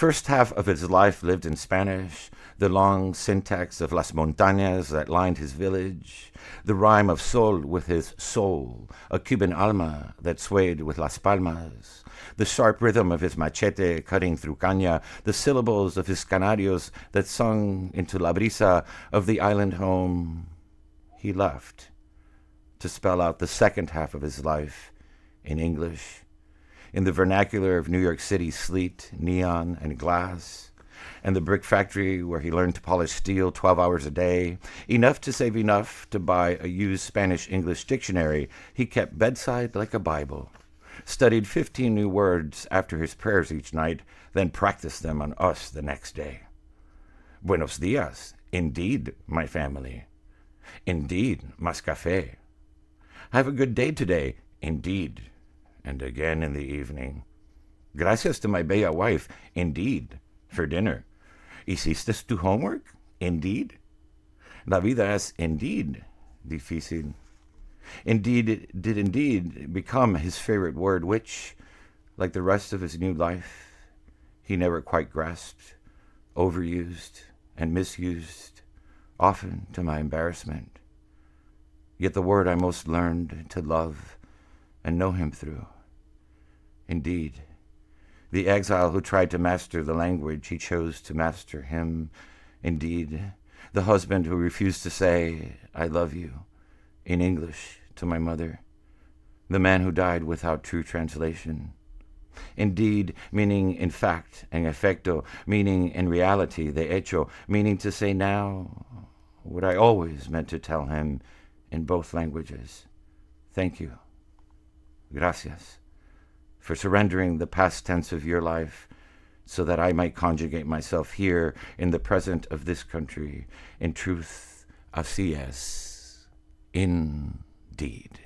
First half of his life lived in Spanish, the long syntax of Las Montañas that lined his village, the rhyme of sol with his soul, a Cuban alma that swayed with Las Palmas, the sharp rhythm of his machete cutting through caña, the syllables of his canarios that sung into la brisa of the island home. He left to spell out the second half of his life in English in the vernacular of New York City sleet, neon, and glass, and the brick factory where he learned to polish steel 12 hours a day, enough to save enough to buy a used Spanish English dictionary he kept bedside like a Bible, studied 15 new words after his prayers each night, then practiced them on us the next day. Buenos dias, indeed, my family. Indeed, mas café. Have a good day today, indeed and again in the evening. Gracias to my bella wife, indeed, for dinner. Hiciste tu homework? Indeed. La vida es indeed difícil. Indeed, it did indeed become his favorite word, which, like the rest of his new life, he never quite grasped, overused, and misused, often to my embarrassment. Yet the word I most learned to love and know him through. Indeed, the exile who tried to master the language, he chose to master him. Indeed, the husband who refused to say, I love you, in English to my mother. The man who died without true translation. Indeed, meaning in fact, en effecto, meaning in reality, de hecho, meaning to say now what I always meant to tell him in both languages. Thank you. Gracias for surrendering the past tense of your life so that I might conjugate myself here in the present of this country. In truth, así es, indeed.